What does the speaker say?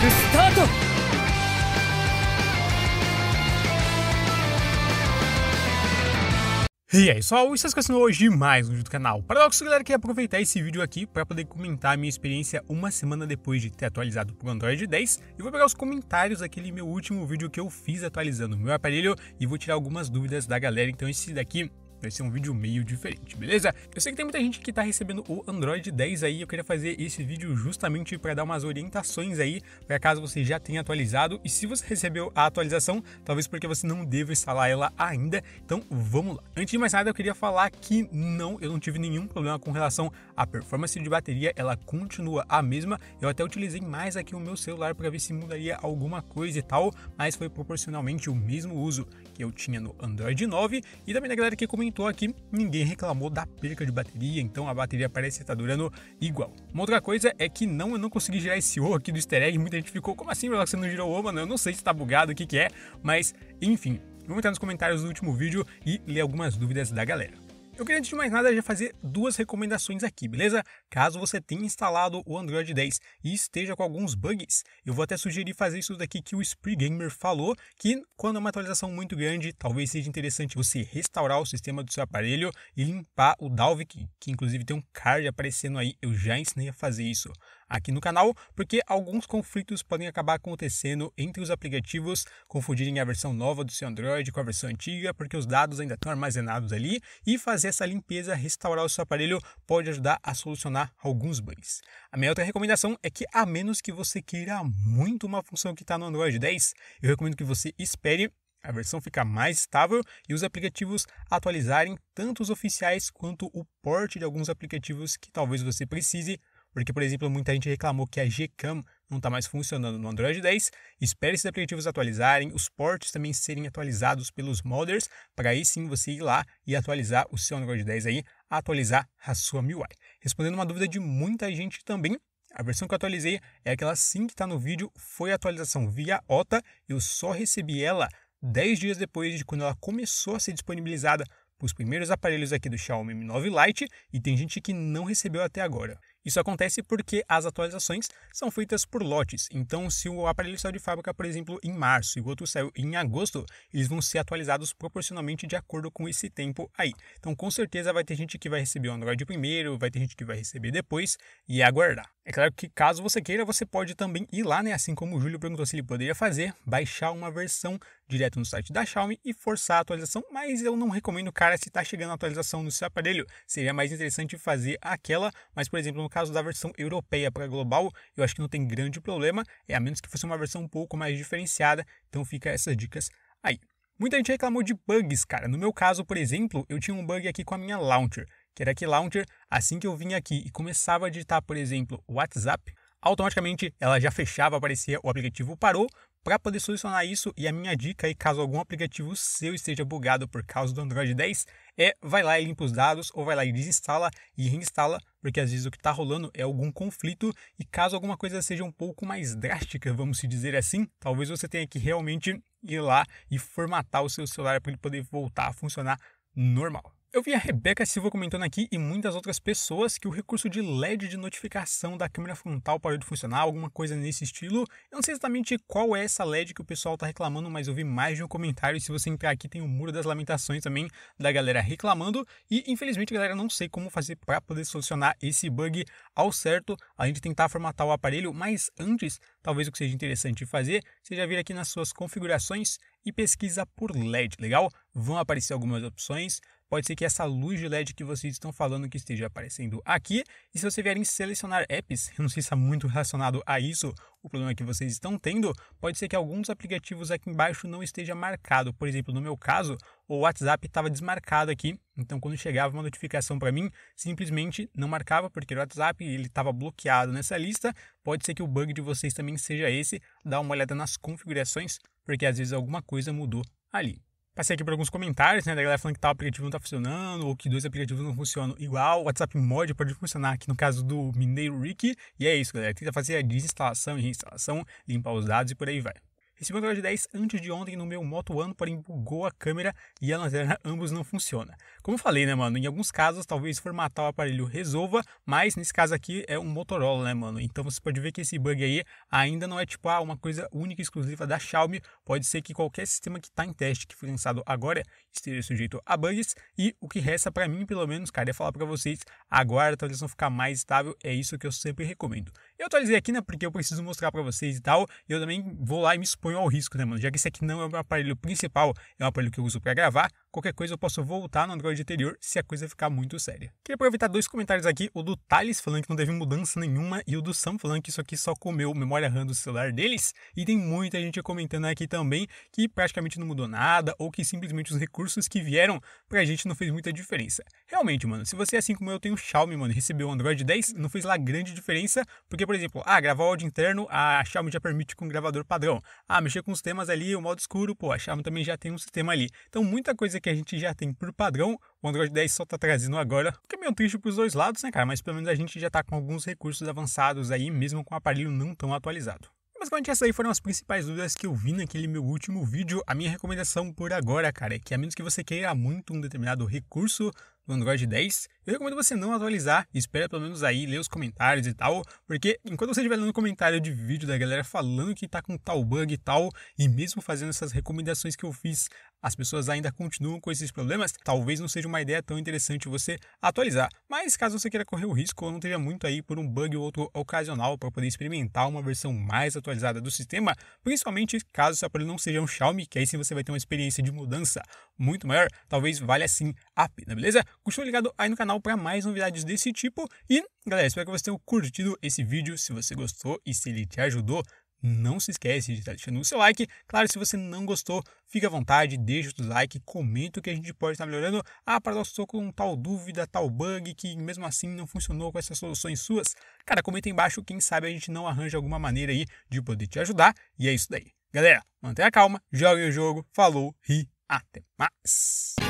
クスタート E é isso, vocês que assinou hoje mais um vídeo do canal. Paradoxo, galera, queria aproveitar esse vídeo aqui para poder comentar a minha experiência uma semana depois de ter atualizado para o Android 10 e vou pegar os comentários daquele meu último vídeo que eu fiz atualizando o meu aparelho e vou tirar algumas dúvidas da galera. Então esse daqui Vai ser um vídeo meio diferente, beleza? Eu sei que tem muita gente que tá recebendo o Android 10 aí, eu queria fazer esse vídeo justamente para dar umas orientações aí, para caso você já tenha atualizado e se você recebeu a atualização, talvez porque você não deva instalar ela ainda. Então, vamos lá. Antes de mais nada, eu queria falar que não, eu não tive nenhum problema com relação à performance de bateria, ela continua a mesma. Eu até utilizei mais aqui o meu celular para ver se mudaria alguma coisa e tal, mas foi proporcionalmente o mesmo uso eu tinha no Android 9 e também da galera que comentou aqui, ninguém reclamou da perca de bateria, então a bateria parece estar tá durando igual. Uma outra coisa é que não, eu não consegui girar esse O aqui do easter egg, muita gente ficou, como assim, você não girou o O, mano? Eu não sei se tá bugado, o que que é, mas enfim. Vamos entrar nos comentários do último vídeo e ler algumas dúvidas da galera. Eu queria, antes de mais nada, já fazer duas recomendações aqui, beleza? Caso você tenha instalado o Android 10 e esteja com alguns bugs, eu vou até sugerir fazer isso daqui que o Spree Gamer falou, que quando é uma atualização muito grande, talvez seja interessante você restaurar o sistema do seu aparelho e limpar o Dalvik, que inclusive tem um card aparecendo aí, eu já ensinei a fazer isso aqui no canal, porque alguns conflitos podem acabar acontecendo entre os aplicativos, confundirem a versão nova do seu Android com a versão antiga, porque os dados ainda estão armazenados ali, e fazer essa limpeza, restaurar o seu aparelho, pode ajudar a solucionar alguns bugs. A minha outra recomendação é que, a menos que você queira muito uma função que está no Android 10, eu recomendo que você espere a versão ficar mais estável e os aplicativos atualizarem tanto os oficiais quanto o porte de alguns aplicativos que talvez você precise porque, por exemplo, muita gente reclamou que a Gcam não está mais funcionando no Android 10. Espere esses aplicativos atualizarem, os ports também serem atualizados pelos modders, para aí sim você ir lá e atualizar o seu Android 10 aí, atualizar a sua MIUI. Respondendo uma dúvida de muita gente também, a versão que eu atualizei é aquela sim que está no vídeo, foi a atualização via OTA, eu só recebi ela 10 dias depois de quando ela começou a ser disponibilizada para os primeiros aparelhos aqui do Xiaomi Mi 9 Lite e tem gente que não recebeu até agora. Isso acontece porque as atualizações são feitas por lotes. Então, se o aparelho saiu de fábrica, por exemplo, em março e o outro saiu em agosto, eles vão ser atualizados proporcionalmente de acordo com esse tempo aí. Então, com certeza vai ter gente que vai receber o Android primeiro, vai ter gente que vai receber depois e aguardar. É claro que caso você queira, você pode também ir lá, né? Assim como o Júlio perguntou se ele poderia fazer, baixar uma versão direto no site da Xiaomi e forçar a atualização, mas eu não recomendo, cara, se está chegando a atualização no seu aparelho. Seria mais interessante fazer aquela, mas, por exemplo, no caso da versão europeia para global, eu acho que não tem grande problema, é a menos que fosse uma versão um pouco mais diferenciada, então fica essas dicas aí. Muita gente reclamou de bugs, cara. No meu caso, por exemplo, eu tinha um bug aqui com a minha launcher que era aqui Launcher, assim que eu vinha aqui e começava a digitar, por exemplo, WhatsApp, automaticamente ela já fechava, aparecia o aplicativo parou, para poder solucionar isso, e a minha dica aí, caso algum aplicativo seu esteja bugado por causa do Android 10, é vai lá e limpa os dados, ou vai lá e desinstala e reinstala, porque às vezes o que está rolando é algum conflito, e caso alguma coisa seja um pouco mais drástica, vamos se dizer assim, talvez você tenha que realmente ir lá e formatar o seu celular para ele poder voltar a funcionar normal. Eu vi a Rebeca Silva comentando aqui e muitas outras pessoas que o recurso de LED de notificação da câmera frontal parou de funcionar, alguma coisa nesse estilo. Eu não sei exatamente qual é essa LED que o pessoal está reclamando, mas eu vi mais de um comentário. E se você entrar aqui, tem o um Muro das Lamentações também da galera reclamando. E infelizmente, galera, não sei como fazer para poder solucionar esse bug ao certo, além de tentar formatar o aparelho. Mas antes, talvez o que seja interessante fazer seja vir aqui nas suas configurações e pesquisa por LED, legal? Vão aparecer algumas opções pode ser que essa luz de LED que vocês estão falando que esteja aparecendo aqui. E se você vierem selecionar apps, eu não sei se está muito relacionado a isso, o problema que vocês estão tendo, pode ser que alguns aplicativos aqui embaixo não esteja marcado. Por exemplo, no meu caso, o WhatsApp estava desmarcado aqui, então quando chegava uma notificação para mim, simplesmente não marcava porque o WhatsApp ele estava bloqueado nessa lista. Pode ser que o bug de vocês também seja esse. Dá uma olhada nas configurações, porque às vezes alguma coisa mudou ali. Passei aqui por alguns comentários, né? Da galera falando que tal aplicativo não tá funcionando, ou que dois aplicativos não funcionam igual. O WhatsApp mod pode funcionar aqui no caso do Mineiro Rick. E é isso, galera. Tenta fazer a desinstalação e reinstalação, limpar os dados e por aí vai. Esse controle de 10 antes de ontem no meu Moto One, porém bugou a câmera e a lanterna, ambos não funciona. Como eu falei, né, mano, em alguns casos talvez formatar o aparelho resolva, mas nesse caso aqui é um Motorola, né, mano? Então você pode ver que esse bug aí ainda não é tipo ah, uma coisa única e exclusiva da Xiaomi, pode ser que qualquer sistema que tá em teste que foi lançado agora esteja sujeito a bugs e o que resta para mim, pelo menos, cara, é falar para vocês, agora a atualização ficar mais estável, é isso que eu sempre recomendo. Eu atualizei aqui, né, porque eu preciso mostrar para vocês e tal, eu também vou lá e me expor exponho ao risco, né, mano? Já que esse aqui não é o meu aparelho principal, é o aparelho que eu uso para gravar, qualquer coisa eu posso voltar no Android anterior se a coisa ficar muito séria. Queria aproveitar dois comentários aqui, o do Thales falando que não teve mudança nenhuma e o do Sam falando que isso aqui só comeu memória RAM do celular deles. E tem muita gente comentando aqui também que praticamente não mudou nada ou que simplesmente os recursos que vieram pra gente não fez muita diferença. Realmente, mano, se você é assim como eu tem um Xiaomi, mano, recebeu o Android 10, não fez lá grande diferença, porque, por exemplo, ah, gravar áudio interno, a Xiaomi já permite com o gravador padrão. Ah, ah, mexer com os temas ali, o modo escuro, pô, a chama também já tem um sistema ali. Então muita coisa que a gente já tem por padrão, o Android 10 só tá trazendo agora, que é meio triste pros dois lados, né, cara? Mas pelo menos a gente já tá com alguns recursos avançados aí, mesmo com o aparelho não tão atualizado. Basicamente essas aí foram as principais dúvidas que eu vi naquele meu último vídeo. A minha recomendação por agora, cara, é que a menos que você queira muito um determinado recurso do Android 10, eu recomendo você não atualizar, espera pelo menos aí, ler os comentários e tal, porque enquanto você estiver lendo comentário de vídeo da galera falando que tá com tal bug e tal, e mesmo fazendo essas recomendações que eu fiz as pessoas ainda continuam com esses problemas, talvez não seja uma ideia tão interessante você atualizar. Mas caso você queira correr o risco ou não esteja muito aí por um bug ou outro ocasional para poder experimentar uma versão mais atualizada do sistema, principalmente caso seu aparelho não seja um Xiaomi, que aí sim você vai ter uma experiência de mudança muito maior, talvez valha sim a pena, beleza? continue ligado aí no canal para mais novidades desse tipo e, galera, espero que vocês tenham curtido esse vídeo, se você gostou e se ele te ajudou, não se esquece de estar deixando o seu like. Claro, se você não gostou, fica à vontade, deixa o seu like, comenta o que a gente pode estar melhorando. Ah, para nós estou com tal dúvida, tal bug que mesmo assim não funcionou com essas soluções suas. Cara, comenta aí embaixo, quem sabe a gente não arranja alguma maneira aí de poder te ajudar. E é isso daí. Galera, mantenha a calma, jogue o jogo, falou e até mais.